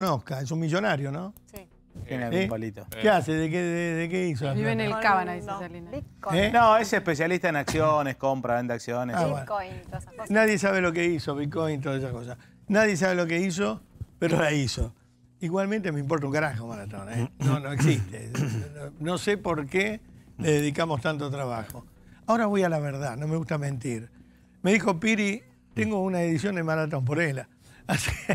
No, es un millonario, ¿no? Sí. ¿Eh? ¿Qué hace? ¿De qué, hizo? Vive en el Cábana, dice no. ¿Eh? No, es especialista en acciones, compra, vende acciones. Ah, Bitcoin, todas esas cosas. Nadie sabe lo que hizo, Bitcoin, todas esas cosas. Nadie sabe lo que hizo, pero la hizo. Igualmente me importa un carajo Maratón, ¿eh? No, no existe. No sé por qué le dedicamos tanto trabajo. Ahora voy a la verdad, no me gusta mentir. Me dijo Piri, tengo una edición de Maratón por ella.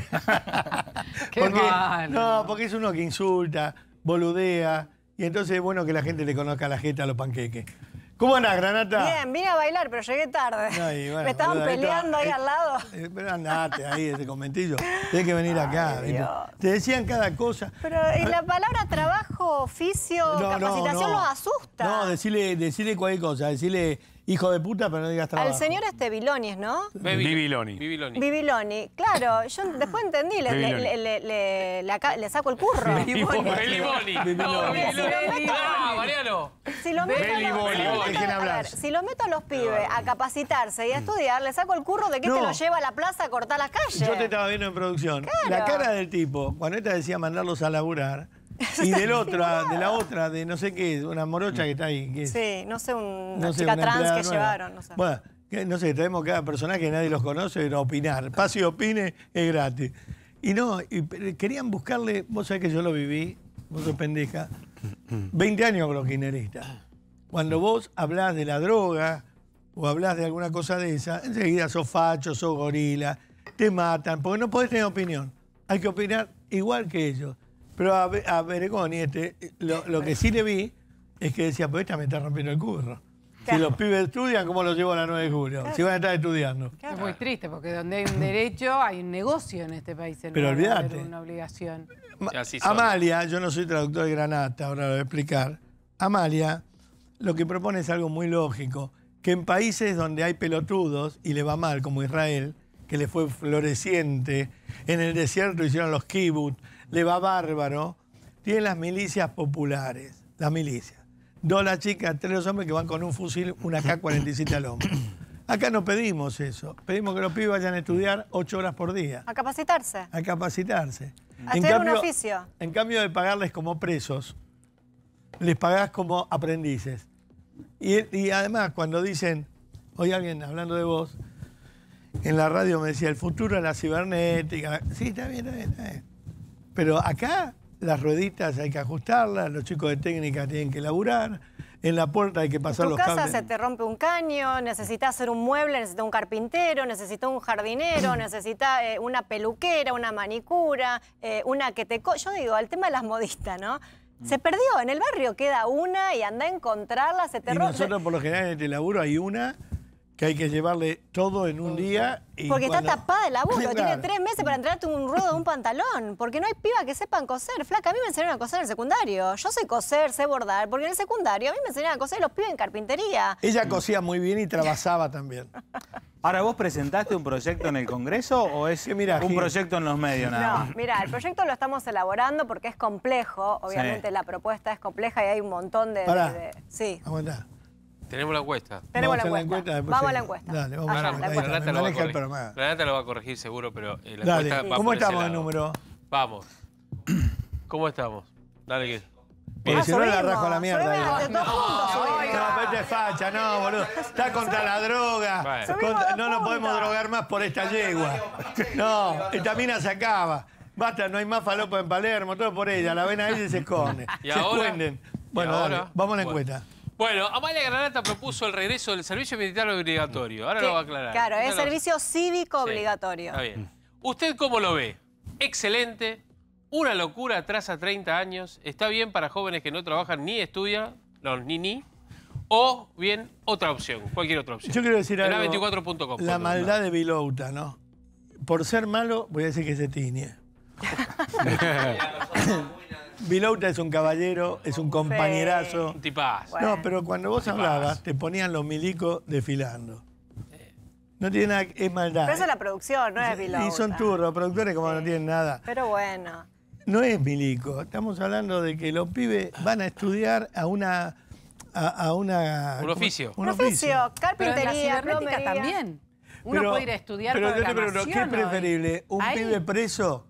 Qué porque, malo. No, porque es uno que insulta, boludea, y entonces es bueno que la gente le conozca la jeta a los panqueques. ¿Cómo andás, Granata? Bien, vine a bailar, pero llegué tarde. Me estaban peleando ahí, al lado. Eh, pero andate ahí, ese comentillo. Tienes que venir acá. Te decían cada cosa. Pero la palabra trabajo, oficio, capacitación los asusta. No, decirle, decirle cualquier cosa. Decirle Hijo de puta, pero no digas trabajo. Al señor este es ¿no? Bibiloni. Bibiloni. Bibiloni. Claro, yo después entendí, le, le, le, saco el curro. Bibiloni. Bibiloni. Ah, Mariano. Si lo meto a los pibes a capacitarse y a estudiar, le saco el curro de que te este lo lleva a la plaza a cortar las calles. Yo te estaba viendo en producción. La cara del tipo, cuando esta decía mandarlos a laburar... Y del otro de la otra, de no sé qué, una morocha mm. que está ahí. Sí, no sé, un, chica trans que llevaron. No sé. Bueno, no sé, traemos cada personaje que nadie los conoce a opinar. Pase y opine, es gratis. Y no, querían buscarle, vos sabés que yo lo viví, vos sos pendeja, 20 mm, mm. años con Cuando vos hablás de la droga o hablás de alguna cosa de esa, enseguida sos facho, sos gorila, te matan, porque no podés tener opinión. Hay que opinar igual que ellos. Pero a, a Beregoni, este, lo, que sí le vi es que decía, pues esta me está rompiendo el curro. Si los pibes estudian, ¿cómo los llevo a la 9 de julio? Si van a estar estudiando. Es muy triste, porque donde hay un derecho, hay un negocio en este país. Pero olvídate. Una obligación. Amalia, yo no soy traductor de Granata, ahora lo voy a explicar. Amalia, lo que propone es algo muy lógico, que en países donde hay pelotudos y le va mal, como Israel, que le fue floreciente, en el desierto hicieron los kibbutz, le va bárbaro, tiene las milicias populares, las milicias. Dos las chicas, tres los hombres que van con un fusil, una K-47 al hombro. Acá no pedimos eso. Pedimos que los pibes vayan a estudiar ocho horas por día. A capacitarse. A capacitarse. A en cambio, un oficio. En cambio de pagarles como presos, les pagás como aprendices. Y, además, cuando dicen, hoy alguien hablando de vos, en la radio me decía, el futuro de la cibernética. Sí, está bien, está bien, está bien. Pero acá las rueditas hay que ajustarlas, los chicos de técnica tienen que laburar, en la puerta hay que pasar los en tu casa se te rompe un caño, necesitas hacer un mueble, necesitas un carpintero, necesitas un jardinero, necesitas eh, una peluquera, una manicura, eh, una que te... Yo digo, al tema de las modistas, ¿no? Se perdió, en el barrio queda una y anda a encontrarla, se te rompe. Nosotros por lo general en este laburo hay una que hay que llevarle todo en un día. Porque está tapada el abuelo tiene tres meses para entrarte un rudo de un pantalón. Porque no hay piba que sepan coser. Flaca, a mí me enseñaron a coser en el secundario. Yo sé coser, sé bordar. Porque en el secundario a mí me enseñaron a coser los pibes en carpintería. Ella cosía muy bien y trabajaba también. Ahora, ¿vos presentaste un proyecto en el Congreso o es un proyecto en los medios nada No, mira, el proyecto lo estamos elaborando porque es complejo. Obviamente la propuesta es compleja y hay un montón de... de... Sí. Tenemos la encuesta. Tenemos la encuesta. vamos a la encuesta. Dale, vamos a la encuesta. Renata, lo va a corregir seguro, pero eh, la encuesta va ¿Cómo estamos número? Vamos. ¿Cómo estamos? Dale, que... si no la rajo a la mierda. no, no, no facha, no, boludo. Está contra la droga. no nos podemos drogar más por esta yegua. No, esta mina se acaba. Basta, no hay más falopa en Palermo, todo por ella. La ven a ella y se esconde. Y ahora, esconden. Bueno, ahora, vamos a la encuesta. Bueno, Amalia Granata propuso el regreso del servicio militar obligatorio. Ahora lo va a aclarar. Claro, es servicio cívico obligatorio. Está bien. ¿Usted cómo lo ve? Excelente, una locura atrás a 30 años, está bien para jóvenes que no trabajan ni estudian, los ni ni, o bien otra opción, cualquier otra opción. Yo quiero decir algo. La maldad de Vilouta, ¿no? Por ser malo, voy a decir que se tiñe. Vilouta es un caballero, es un compañerazo. Un No, pero cuando vos hablabas, te ponían los milicos desfilando. No tiene nada, es maldad. Pero es la producción, no es Vilouta. Y son turros, productores como no tienen nada. Pero bueno. No es milico, estamos hablando de que los pibes van a estudiar a una... A, una un oficio. Un, oficio, carpintería, pero también. Uno puede ir a estudiar pero, programación ¿Qué es preferible, un pibe preso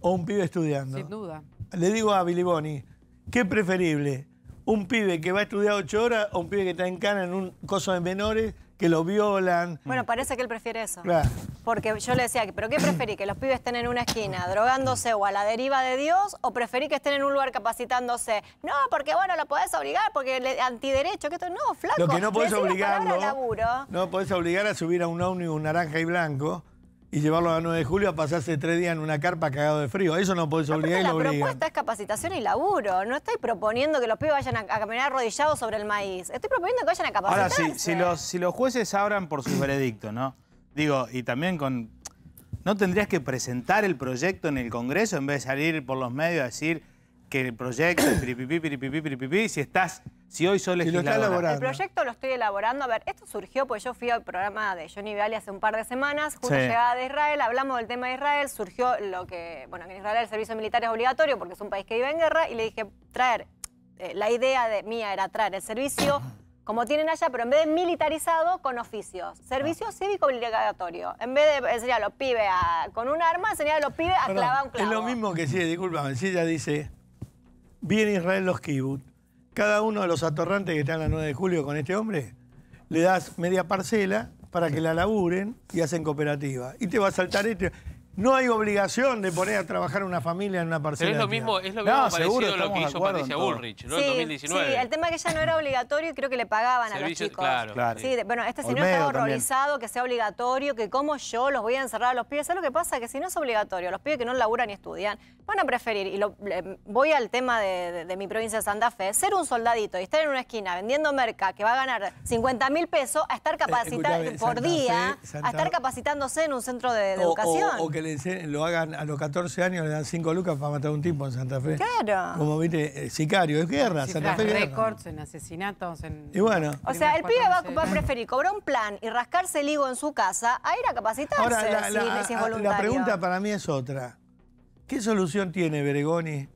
o un pibe estudiando? Sin duda le digo a Billy Boni, ¿qué preferible? ¿Un pibe que va a estudiar ocho horas o un pibe que está en cana en un coso de menores que lo violan? Bueno, parece que él prefiere eso. Porque yo le decía, ¿pero qué preferí? ¿Que los pibes estén en una esquina drogándose o a la deriva de Dios? ¿O preferí que estén en un lugar capacitándose? No, porque bueno, lo podés obligar, porque le, antiderecho, que esto no, flaco. Lo que no podés obligar. No podés obligar a subir a un ómnibus naranja y blanco y llevarlo a 9 de julio a pasarse tres días en una carpa cagado de frío. Eso no podés obligar y lo La propuesta es capacitación y laburo. No estoy proponiendo que los pibes vayan a, caminar arrodillados sobre el maíz. Estoy proponiendo que vayan a capacitarse. Ahora, si, si, los, si los jueces abran por su veredicto, ¿no? Digo, y también con... ¿No tendrías que presentar el proyecto en el Congreso en vez de salir por los medios a decir que el proyecto, piripipi, piripipi, piripipi, si estás si hoy solo estoy Si el proyecto lo estoy elaborando. A ver, esto surgió porque yo fui al programa de Johnny Viale hace un par de semanas, justo llegada de Israel, hablamos del tema de Israel, surgió lo que, bueno, en Israel el servicio militar es obligatorio porque es un país que vive en guerra, y le dije, traer, eh, la idea de mía era traer el servicio como tienen allá, pero en vez de militarizado, con oficios. Servicio ah. cívico obligatorio. En vez de a los pibes con un arma, a los pibes a clavar un clavo. Es lo mismo que sí, discúlpame, si ella dice, viene Israel los kibbutz, cada uno de los atorrantes que están la 9 de julio con este hombre, le das media parcela para que la laburen y hacen cooperativa. Y te va a saltar este. No hay obligación de poner a trabajar una familia en una parcela. Pero es lo mismo, es lo mismo parecido lo que hizo Patricia Bullrich, Sí, 2019. Sí, el tema que ya no era obligatorio y creo que le pagaban a los chicos. bueno, este señor está horrorizado que sea obligatorio, que como yo los voy a encerrar a los pibes. ¿Sabes lo que pasa? Que si no es obligatorio, los pibes que no laburan ni estudian, van a preferir, y voy al tema de, mi provincia de Santa Fe, ser un soldadito y estar en una esquina vendiendo merca que va a ganar 50 mil pesos a estar capacitado por día, a estar capacitándose en un centro de, educación lo hagan a los 14 años, le dan 5 lucas para matar a un tipo en Santa Fe. Claro. Como viste, eh, sicario, es guerra, Santa en asesinatos. y bueno. O sea, el pibe va a, preferir cobrar un plan y rascarse el higo en su casa a ir a capacitarse. la, ah, pregunta para mí es otra. ¿Qué solución tiene Beregoni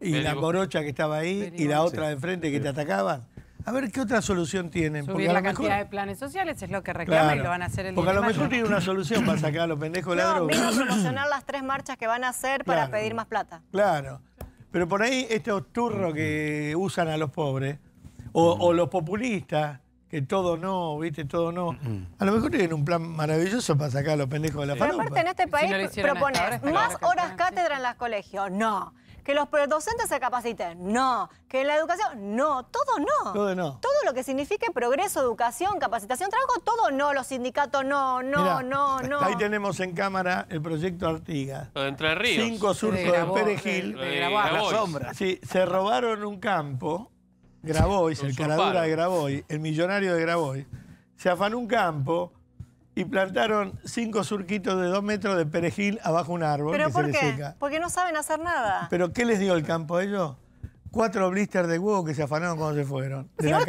y la corocha que estaba ahí y la otra de enfrente que te atacaban? a ver qué otra solución tienen. Subir porque la cantidad de planes sociales es lo que reclaman que y lo van a hacer el Porque a lo mejor tienen una solución para sacar a los pendejos no, ladrones. promocionar las tres marchas que van a hacer para pedir más plata. Claro. Pero por ahí estos turros que usan a los pobres, o, o los populistas, que todo no, viste, todo no. A lo mejor tienen un plan maravilloso para sacar a los pendejos de la sí. Pero aparte en este país proponer más horas cátedra en los colegios. No. Que los docentes se capaciten, no. Que la educación, no. Todo no. Todo no. Todo lo que signifique progreso, educación, capacitación, trabajo, todo no. Los sindicatos, no, no, no, no. Ahí tenemos en cámara el proyecto Artigas. de Entre Ríos. Cinco surcos de, Perejil. la sombra. Sí, se robaron un campo. Grabois, el caradura de Grabois, el millonario de Grabois, se afanó un campo, y plantaron cinco surquitos de dos metros de perejil abajo un árbol ¿Pero que se qué? seca. Porque no saben hacer nada. ¿Pero qué les dio el campo a ellos? Cuatro blisters de huevo que se afanaron cuando se fueron. si vos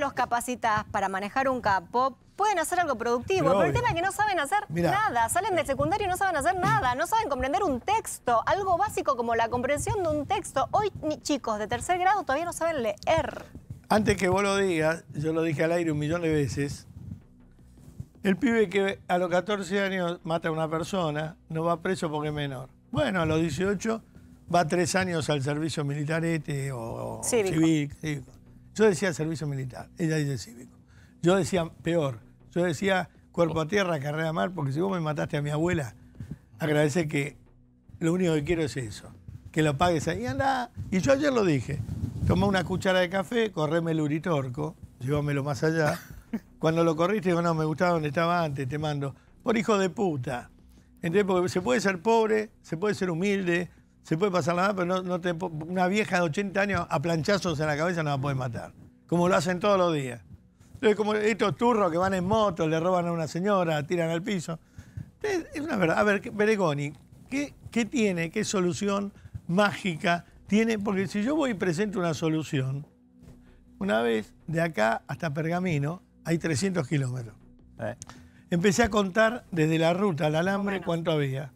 los capacitas para manejar un campo, pueden hacer algo productivo. Pero, el tema es que no saben hacer nada. Salen de secundario y no saben hacer nada. No saben comprender un texto. Algo básico como la comprensión de un texto. Hoy chicos de tercer grado todavía no saben leer. Antes que vos lo digas, yo lo dije al aire un millón de veces. El pibe que a los 14 años mata a una persona no va preso porque es menor. Bueno, a los 18 va tres años al servicio militar este o, cívico. Yo decía servicio militar, ella dice cívico. Yo decía peor, yo decía cuerpo a tierra, carrera a mar, porque si vos me mataste a mi abuela, agradece que lo único que quiero es eso, que lo pagues ahí. anda, y yo ayer lo dije, tomé una cuchara de café, correme el uritorco, llévamelo más allá. Cuando lo corriste, digo, no, me gustaba donde estaba antes, te mando. Por hijo de puta. Entonces, porque se puede ser pobre, se puede ser humilde, se puede pasar la nada, pero no, te, una vieja de 80 años a planchazos en la cabeza no la puede matar. Como lo hacen todos los días. Entonces, como estos turros que van en moto, le roban a una señora, tiran al piso. Entonces, es una verdad. A ver, Beregoni, ¿qué, ¿qué tiene? ¿Qué solución mágica tiene? Porque si yo voy y presento una solución, una vez de acá hasta Pergamino, hay 300 kilómetros. Eh. Empecé a contar desde la ruta al alambre cuánto había.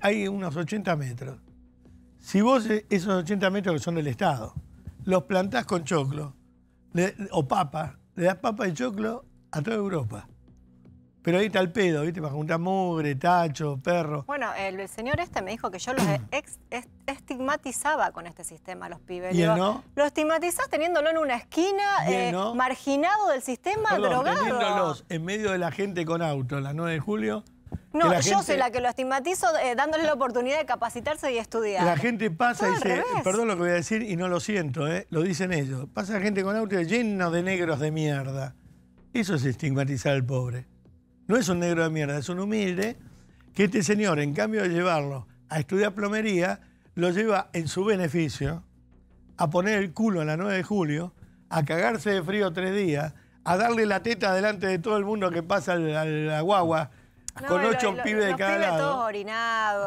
Hay unos 80 metros. Si vos eh, esos 80 metros que son del Estado, los plantás con choclo o papa, le das papa y choclo a toda Europa. Pero ahí está el pedo, ¿viste? Para juntar mugre, tacho, perro. Bueno, el señor este me dijo que yo los estigmatizaba con este sistema, los pibes. ¿Y no? Lo estigmatizás teniéndolo en una esquina, eh, marginado del sistema, drogado. Teniéndolos en medio de la gente con auto, la 9 de julio. No, yo soy la que lo estigmatizo eh, dándole la oportunidad de capacitarse y estudiar. La gente pasa y dice, eh, perdón lo que voy a decir y no lo siento, eh, lo dicen ellos. Pasa gente con auto lleno de negros de mierda. Eso es estigmatizar al pobre. No es un negro de mierda, es un humilde que este señor, en cambio de llevarlo a estudiar plomería, lo lleva en su beneficio a poner el culo en la 9 de julio, a cagarse de frío tres días, a darle la teta delante de todo el mundo que pasa a la guagua con ocho pibes de cada lado.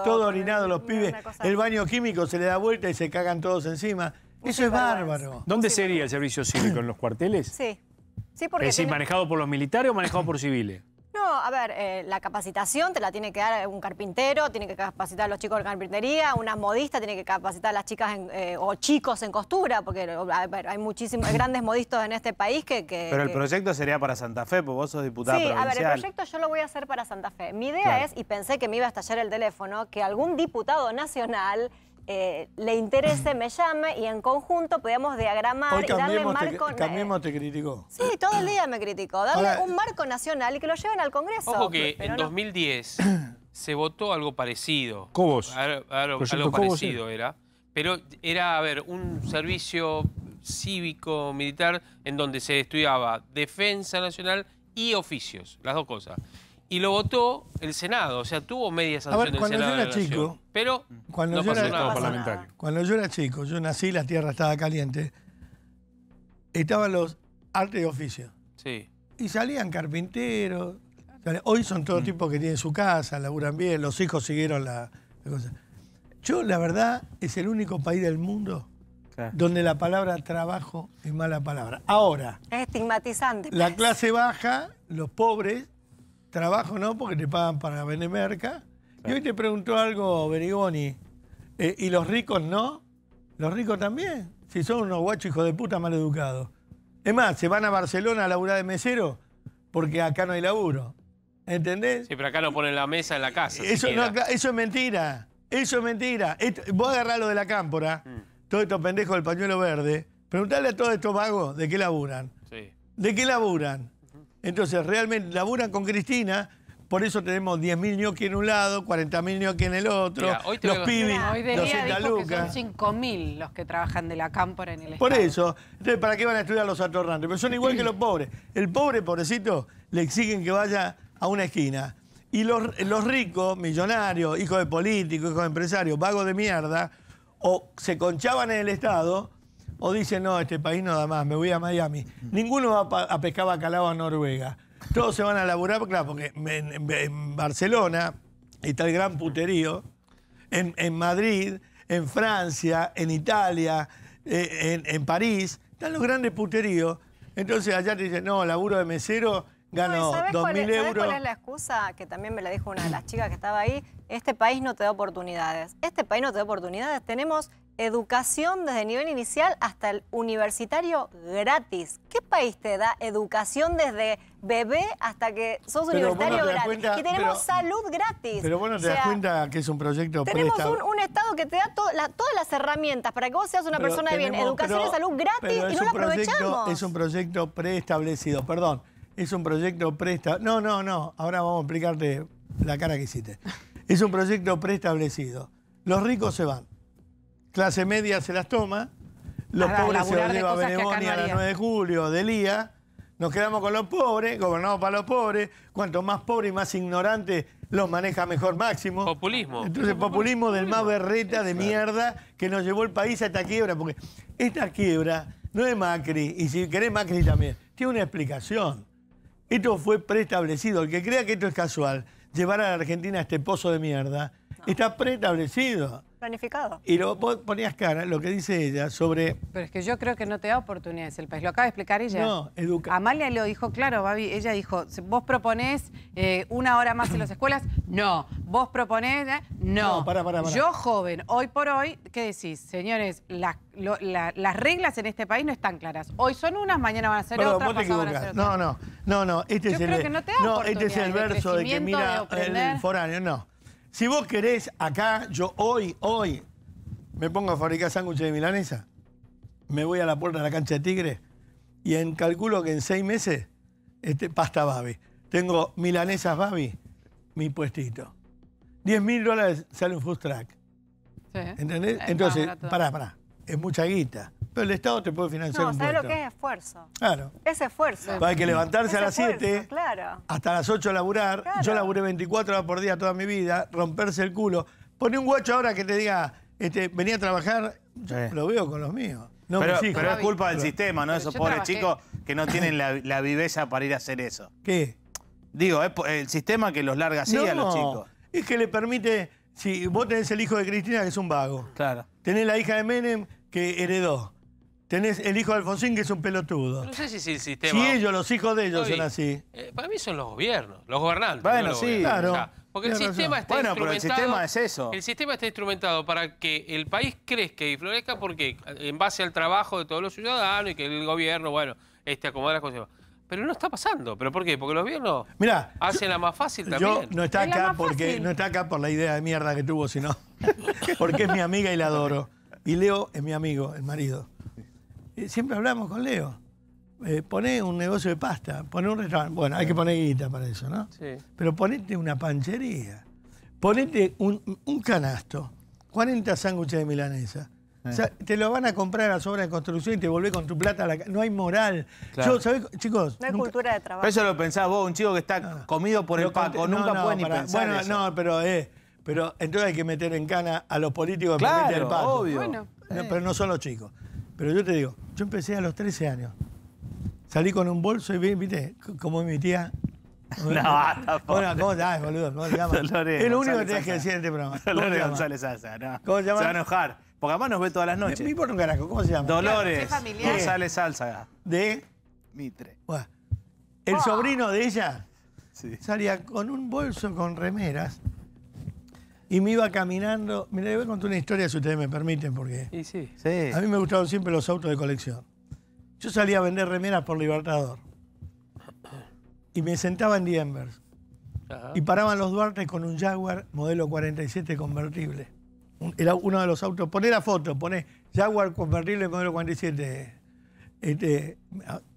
Todo orinado, los pibes. El baño químico se le da vuelta y se cagan todos encima. Eso es bárbaro. ¿Dónde sería el servicio cívico? ¿En los cuarteles? Sí. sí es manejado por los militares o manejado por civiles. No, a ver, eh, la capacitación te la tiene que dar eh, un carpintero, tiene que capacitar a los chicos de carpintería, una modista tiene que capacitar a las chicas eh, o chicos en costura, porque hay muchísimos grandes modistas en este país que, Pero el proyecto sería para Santa Fe, porque vos sos diputada provincial. Sí, a ver, el proyecto yo lo voy a hacer para Santa Fe. Mi idea es, y pensé que me iba a estallar el teléfono, que algún diputado nacional eh, le interese, me llame y en conjunto podíamos diagramar y darle marco... Te, cambiemos eh, te criticó. Sí, todo el día me criticó. Darle un marco nacional y que lo lleven al Congreso. Ojo que en 2010 se votó algo parecido. Cobos. Algo, algo parecido era. Pero era, a ver, un servicio cívico, militar, en donde se estudiaba defensa nacional y oficios, las dos cosas y lo votó el Senado, o sea, tuvo media sanción A yo era chico, pero cuando yo era, Cuando yo era chico, yo nací, la tierra estaba caliente, estaban los artes de oficio, Sí. Y salían carpinteros. Hoy son todo mm. tipo que tienen su casa, laburan bien, los hijos siguieron la, cosa. Yo, la verdad, es el único país del mundo donde la palabra trabajo es mala palabra. Ahora. Es estigmatizante. La pues. clase baja, los pobres, trabajo no, porque te pagan para vender merca. Y hoy te preguntó algo, Berigoni, eh, ¿y los ricos no? ¿Los ricos también? Si son unos guachos hijos de puta mal educados. Es más, se van a Barcelona a laburar de mesero porque acá no hay laburo. ¿Entendés? Sí, pero acá no ponen la mesa en la casa. Eso, es mentira. Eso es mentira. vos agarrás lo de la cámpora, mm. todos estos pendejos del pañuelo verde, preguntale a todos estos vagos de qué laburan. Sí. ¿De qué laburan? Entonces, realmente laburan con Cristina. Por eso tenemos 10.000 ñoqui en un lado, 40.000 ñoqui en el otro, los pibes, Hoy de que son 5.000 los que trabajan de la cámpora en el Estado. Por eso, entonces, ¿para qué van a estudiar los atorrantes? Pero son igual que los pobres. El pobre, pobrecito, le exigen que vaya a una esquina. Y los, los ricos, millonarios, hijos de políticos, hijos de empresarios, vagos de mierda, o se conchaban en el Estado o dicen, no, este país nada más, me voy a Miami. Ninguno va a pescar bacalao a Noruega. Todos se van a laburar, claro, porque en, Barcelona está el gran puterío, en, Madrid, en Francia, en Italia, eh, en, París, están los grandes puteríos. Entonces allá te dicen, no, laburo de mesero, gano 2.000 euros. cuál es la excusa? Que también me la dijo una de las chicas que estaba ahí. Este país no te da oportunidades. Este país no te da oportunidades. Tenemos educación desde nivel inicial hasta el universitario gratis. ¿Qué país te da educación desde bebé hasta que sos universitario gratis? Y tenemos salud gratis. Pero bueno, te das cuenta que es un proyecto Tenemos un, Estado que te da todas las herramientas para que vos seas una persona de bien. Educación y salud gratis y no la aprovechamos. Es un proyecto preestablecido, perdón. Es un proyecto preestablecido. No, no, no. Ahora vamos a explicarte la cara que hiciste. Es un proyecto preestablecido. Los ricos se van clase media se las toma, los pobres se los lleva a la 9 de julio, Delía. Nos quedamos con los pobres, gobernamos para los pobres. Cuanto más pobre y más ignorante, los maneja mejor Máximo. Populismo. Entonces, populismo, del más berreta de mierda que nos llevó el país a esta quiebra. Porque esta quiebra no es Macri, y si querés Macri también, tiene una explicación. Esto fue preestablecido. El que crea que esto es casual, llevar a la Argentina a este pozo de mierda, está preestablecido planificado. Y lo, vos ponías cara, lo que dice ella sobre... Pero es que yo creo que no te da oportunidades el país. Lo acaba de explicar ella. No, educa. Amalia lo dijo, claro, Babi, ella dijo, vos proponés eh, una hora más en las escuelas, no. Vos proponés, eh, no. para, para, Yo joven, hoy por hoy, ¿qué decís? Señores, las, reglas en este país no están claras. Hoy son unas, mañana van a ser otras, No, no, no, no. Este yo es creo el, que no te da no, este es el verso de, que mira el foráneo, no. Si vos querés acá, yo hoy, hoy, me pongo a fabricar sándwiches de milanesa, me voy a la puerta de la cancha de Tigre y en, calculo que en seis meses, este, pasta Babi. Tengo milanesas Babi, mi puestito. Diez mil dólares sale un food track. ¿Entendés? Entonces, pará, pará. Es mucha guita el Estado te puede financiar un ¿sabes lo que es esfuerzo? Claro. Es esfuerzo. hay que levantarse a las 7, claro. hasta las 8 a laburar. Yo laburé 24 horas por día toda mi vida, romperse el culo. Pone un guacho ahora que te diga, este, venía a trabajar, lo veo con los míos. No pero, es culpa del sistema, ¿no? Esos pobres chicos que no tienen la, viveza para ir a hacer eso. ¿Qué? Digo, es el sistema que los larga así a los chicos. Es que le permite, si vos tenés el hijo de Cristina que es un vago. Claro. Tenés la hija de Menem que heredó tenés el hijo de Alfonsín que es un pelotudo. No sé si es el sistema. Si ellos, los hijos de ellos son así. Eh, para mí son los gobiernos, los gobernantes. Bueno, sí, claro. porque el sistema, está bueno, pero el sistema es eso. El sistema está instrumentado para que el país crezca y florezca porque en base al trabajo de todos los ciudadanos y que el gobierno, bueno, esté acomoda las cosas. Pero no está pasando. ¿Pero por qué? Porque los gobiernos Mira, hacen la más fácil también. Yo no está acá porque no está acá por la idea de mierda que tuvo, sino porque es mi amiga y la adoro. Y Leo es mi amigo, el marido siempre hablamos con Leo. Eh, poné un negocio de pasta, poné un restaurante. Bueno, hay que poner guita para eso, ¿no? Sí. Pero ponete una panchería. Ponete un, canasto, 40 sándwiches de milanesa. O eh. sea, te lo van a comprar a las obras de construcción y te volvés con tu plata a la No hay moral. Yo, ¿sabés? Chicos. No hay cultura de trabajo. eso lo pensás vos, un chico que está ah. comido por el paco. nunca puede ni pensar. Bueno, no, pero, eh, pero entonces hay que meter en cana a los políticos claro, paco. Obvio. pero no son los chicos. Pero yo te digo, yo empecé a los 13 años. Salí con un bolso y viste, como mi tía. No, tampoco. Bueno, ¿cómo te llamas, boludo? ¿Cómo Dolores es lo único que tenés que decir en este programa. Dolores González no. ¿Cómo te Se va a enojar. Porque además nos ve todas las noches. Me importa un carajo, ¿cómo se llama? Dolores González Salsa. De Mitre. el ah. sobrino de ella salía con un bolso con remeras y me iba caminando. Mira, yo voy a contar una historia si ustedes me permiten, porque. sí. sí. A mí me gustaron siempre los autos de colección. Yo salía a vender remeras por Libertador. Y me sentaba en Diembers. Y paraban los Duartes con un Jaguar modelo 47 convertible. era uno de los autos. Poné la foto, poné Jaguar convertible modelo 47. Este,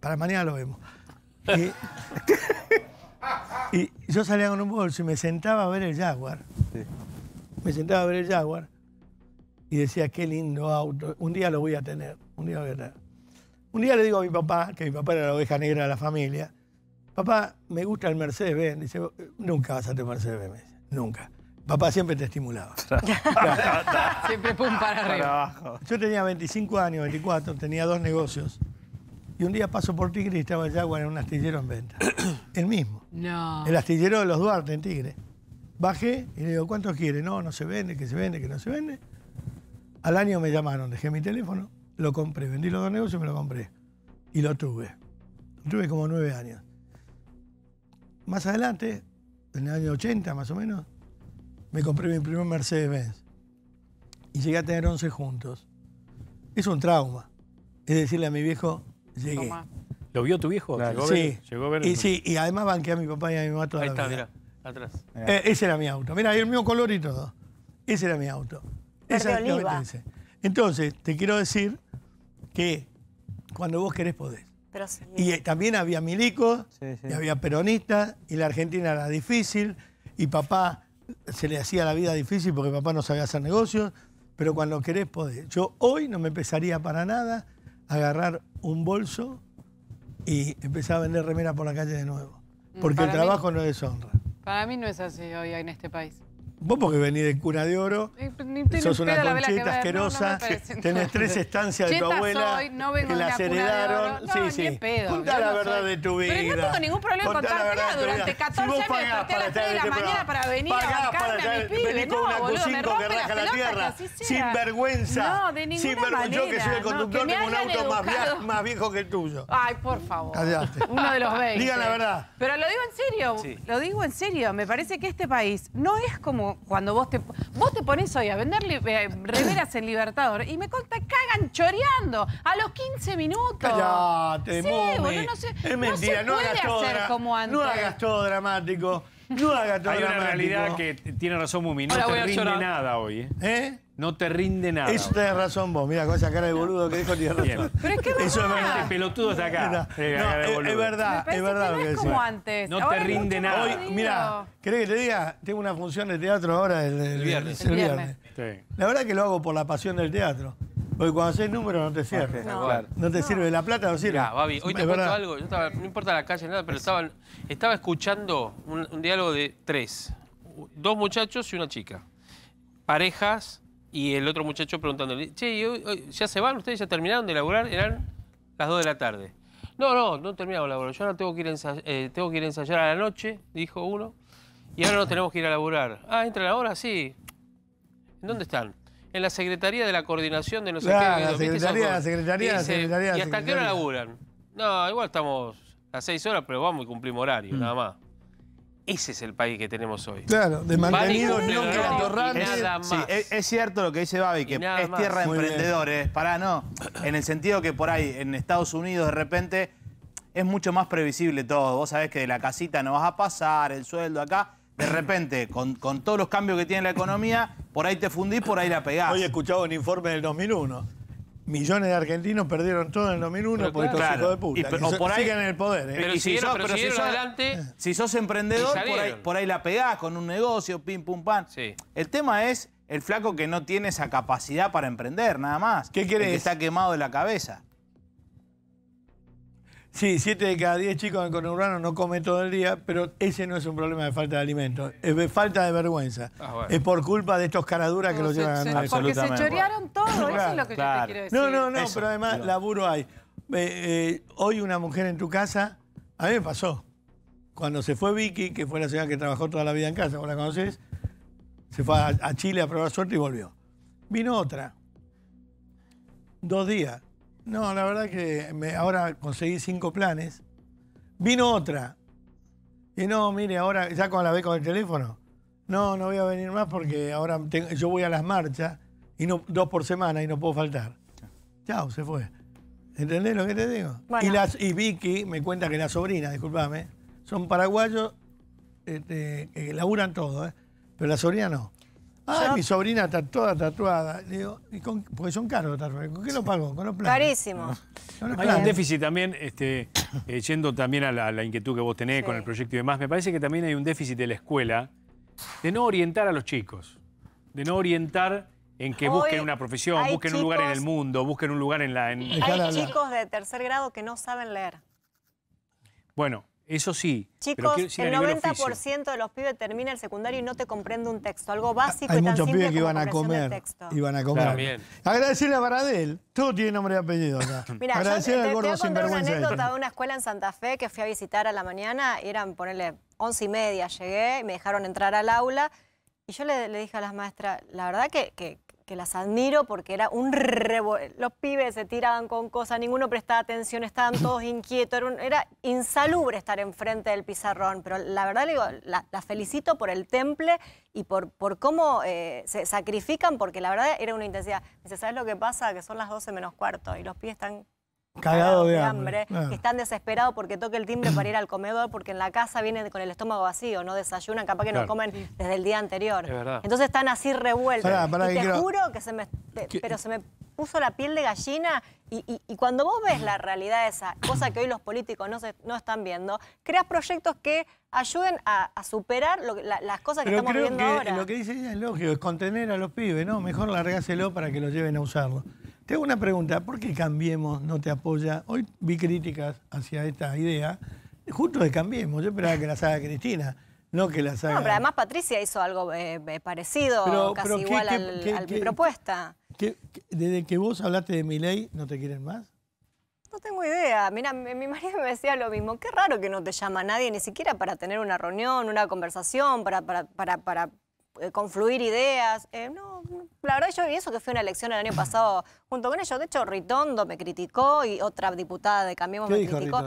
para mañana lo vemos. Y, yo salía con un bolso y me sentaba a ver el Jaguar. Sí me sentaba a ver el Jaguar y decía, qué lindo auto, un día lo voy a tener, un día lo a tener. Un día le digo a mi papá, que mi papá era la oveja negra de la familia, papá, me gusta el Mercedes-Benz. Dice, nunca vas a tener Mercedes-Benz, nunca. Papá siempre te estimulaba. siempre pum para arriba. Yo tenía 25 años, 24, tenía dos negocios. Y un día paso por Tigre y estaba el Jaguar en un astillero en venta. el mismo. No. El astillero de los Duarte en Tigre. Bajé y le digo, ¿cuántos quiere? No, no se vende, que se vende, que no se vende. Al año me llamaron, dejé mi teléfono, lo compré, vendí los dos negocios y me lo compré. Y lo tuve. Lo tuve como nueve años. Más adelante, en el año 80 más o menos, me compré mi primer Mercedes-Benz. Y llegué a tener 11 juntos. Es un trauma. Es decirle a mi viejo, llegué. ¿Lo vio tu viejo? sí. llegó a y, sí, y además banqueé a mi papá y a mi mamá toda la vida. Eh, ese era mi auto. Mira, el mismo color y todo. Ese era mi auto. de oliva. Entonces, te quiero decir que cuando vos querés podés. Y eh, también había milicos, y había peronistas, y la Argentina era difícil, y papá se le hacía la vida difícil porque papá no sabía hacer negocios, pero cuando querés podés. Yo hoy no me empezaría para nada agarrar un bolso y empezar a vender remera por la calle de nuevo, porque mm. el trabajo no es honra. Para mí no es así hoy en este país. Vos porque venís de cura de oro, sos una conchita asquerosa, tenés tres estancias de tu abuela soy, no vengo que las la heredaron. No, sí, sí. Pedo, Contá la verdad de tu vida. Pero no tengo ningún problema en contártela. Durante 14 años me desperté a las 3 de este la mañana para venir a bancarme a mi pibe. con una q que raja la tierra, sin vergüenza. No, de ninguna manera. Yo que soy el conductor de un auto más viejo que el tuyo. Ay, por favor. Callate. Uno de los 20. Diga la verdad. Pero lo digo en serio, lo digo en serio. Me parece que este país no es como cuando vos te, vos te pones hoy a vender eh, reveras en Libertador y me conta cagan choreando a los 15 minutos. Cállate, sí, boludo, no sé. Es mentira, no, puede no hagas todo como antes. No hagas todo dramático. No hagas todo dramático. Hay una realidad que tiene razón Mumi, no te rinde nada hoy. ¿Eh? ¿Eh? No te rinde nada. Eso tenés razón vos. Mira, con esa cara de boludo que dijo tienes razón. Pero es que es Eso es verdad. pelotudo está acá. Eh, es, verdad, es verdad lo que decís. No te rinde nada. Hoy, mira, ¿querés que te diga? Tengo una función de teatro ahora el, viernes. El viernes. La verdad que lo hago por la pasión del teatro. Porque cuando haces números no te ah, sirve. No, te sirve. La plata no sirve. Ya, Babi, hoy te cuento algo. Yo estaba, no importa la calle, nada, pero estaba, estaba escuchando un diálogo de tres. Dos muchachos y una chica. Parejas y el otro muchacho preguntándole, che, ¿ya se van? ¿Ustedes ya terminaron de laburar? Eran las 2 de la tarde. No, no, no terminamos de laburar. Yo ahora tengo que, ir a ensayar, eh, tengo que ir a ensayar a la noche, dijo uno. Y ahora nos tenemos que ir a laburar. Ah, ¿entran ahora? Sí. ¿En dónde están? En la Secretaría de la Coordinación de no La Secretaría, la Secretaría, Secretaría. ¿Y hasta qué hora laburan? No, igual estamos a 6 horas, pero vamos y cumplimos horario, mm. nada más. Ese es el país que tenemos hoy. Claro, de mantenidos no atorrantes. Nada más. es, cierto lo que dice Babi, que es tierra de emprendedores. Pará, no. En el sentido que por ahí, en Estados Unidos, de repente, es mucho más previsible todo. Vos sabés que de la casita no vas a pasar, el sueldo acá. De repente, con, con todos los cambios que tiene la economía, por ahí te fundís, por ahí la pegás. Hoy he escuchado un informe del 2001 millones de argentinos perdieron todo en el 2001 por estos de puta. Y, ahí, siguen en el poder. ¿eh? Pero, si, sos, adelante, si sos emprendedor, por ahí, la pegás con un negocio, pim, pum, pan. El tema es el flaco que no tiene esa capacidad para emprender, nada más. ¿Qué querés? que está quemado de la cabeza. Sí, 7 de cada 10 chicos en conurbano no come todo el día, pero ese no es un problema de falta de alimento, es falta de vergüenza. Ah, es por culpa de estos caraduras que lo llevan a nadie. Porque se chorearon todo, eso es lo que yo te quiero decir. No, no, no, pero además laburo hay. Eh, eh, hoy una mujer en tu casa, a mí me pasó. Cuando se fue Vicky, que fue la señora que trabajó toda la vida en casa, vos la conocés, se fue a Chile a probar suerte y volvió. Vino otra. Dos días no, la verdad que ahora conseguí cinco planes. Vino otra. Y no, mire, ahora ya con la ve con el teléfono. No, no voy a venir más porque ahora yo voy a las marchas y no dos por semana y no puedo faltar. Chao, se fue. ¿Entendés lo que te digo? Y, Vicky me cuenta que la sobrina, discúlpame, son paraguayos, este, que laburan todo, ¿eh? pero la sobrina no. Ah, mi sobrina está toda tatuada. porque son caros los tatuajes. ¿Con qué lo pago? Con los planes. Carísimo. Hay un déficit también, este, eh, yendo también a la, inquietud que vos tenés con el proyecto y demás, me parece que también hay un déficit de la escuela de no orientar a los chicos, de no orientar en que busquen una profesión, busquen un lugar en el mundo, busquen un lugar en la... En... Hay chicos de tercer grado que no saben leer. Bueno, eso sí. Chicos, el 90% de los pibes termina el secundario y no te comprende un texto. Algo ah, básico Hay y tan muchos pibes que iban a comer. Iban a comer. Agradecerle a Baradel. Todo tiene nombre y apellido acá. Mira, te, voy a contar una anécdota de una escuela en Santa Fe que fui a visitar a la mañana. Eran, ponerle, once y media. Llegué, me dejaron entrar al aula. Y yo le, le dije a las maestras, la verdad que, que, que las admiro porque era un revuelo, Los pibes se tiraban con cosas, ninguno prestaba atención, estaban todos inquietos. Era, insalubre estar enfrente del pizarrón, pero la verdad le digo, la, felicito por el temple y por, por cómo eh, se sacrifican, porque la verdad era una intensidad. dice, ¿sabes lo que pasa? Que son las 12 menos cuarto y los pibes están Cagado de, hambre, que están desesperados porque toque el timbre para ir al comedor, porque en la casa vienen con el estómago vacío, no desayunan, capaz que no comen desde el día anterior. Entonces están así revueltos. te juro que se me, pero se me puso la piel de gallina y, cuando vos ves la realidad esa, cosa que hoy los políticos no, no están viendo, creas proyectos que ayuden a, superar las cosas que estamos viendo ahora. Lo que dice ella es lógico, es contener a los pibes, ¿no? Mejor largáselo para que lo lleven a usarlo. Tengo una pregunta, ¿por qué Cambiemos no te apoya? Hoy vi críticas hacia esta idea, justo de Cambiemos, yo esperaba que la haga Cristina, no que la haga... No, pero además Patricia hizo algo eh, eh, parecido, casi igual a mi propuesta. desde que vos hablaste de mi ley, ¿no te quieren más? No tengo idea. Mira, mi marido me decía lo mismo. Qué raro que no te llama nadie, ni siquiera para tener una reunión, una conversación, para, para, para eh, confluir ideas. Eh, la verdad yo vi eso que fue una elección el año pasado junto con ellos. De hecho, Ritondo me criticó y otra diputada de Cambiemos me criticó.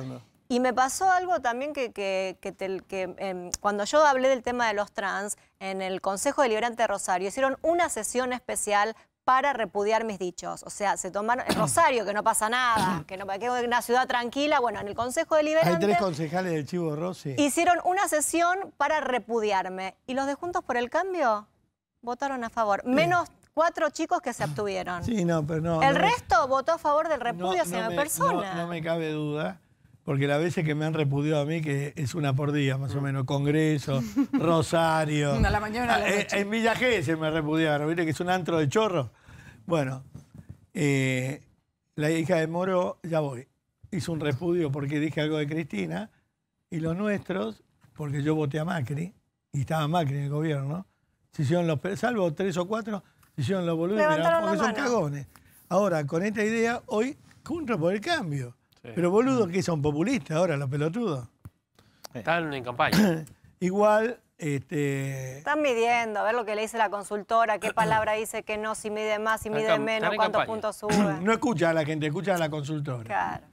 Y me pasó algo también que, que, que, em, cuando yo hablé del tema de los trans en el Consejo Deliberante Rosario, hicieron una sesión especial para repudiar mis dichos. O sea, se tomaron en Rosario, que no pasa nada, que no que en una ciudad tranquila. Bueno, en el Consejo de Deliberante... Hay tres concejales del Chivo Rossi. Hicieron una sesión para repudiarme. Y los de Juntos por el Cambio votaron a favor. Menos cuatro chicos que se abstuvieron. Sí, no, pero no... El resto votó a favor del repudio no, hacia persona. no me cabe duda porque las veces que me han repudiado a mí, que es una por día más o mm. menos, Congreso, Rosario. la mañana. Eh, en Villa se me repudiaron, ¿viste? Que es un antro de chorro. Bueno, eh, la hija de Moro, ya voy, hizo un repudio porque dije algo de Cristina y los nuestros, porque yo voté a Macri y estaba Macri en el gobierno, hicieron los, salvo tres o cuatro, se hicieron los boludos, porque son cagones. Ahora, con esta idea, hoy, junto por el cambio. Pero boludo, que son populistas ahora los pelotudos? Están en campaña. Igual este... Están midiendo, a ver lo que le dice la consultora, qué palabra dice que no, si mide más, si mide menos, cuántos puntos sube. No escucha a la gente, escucha a la consultora. Claro.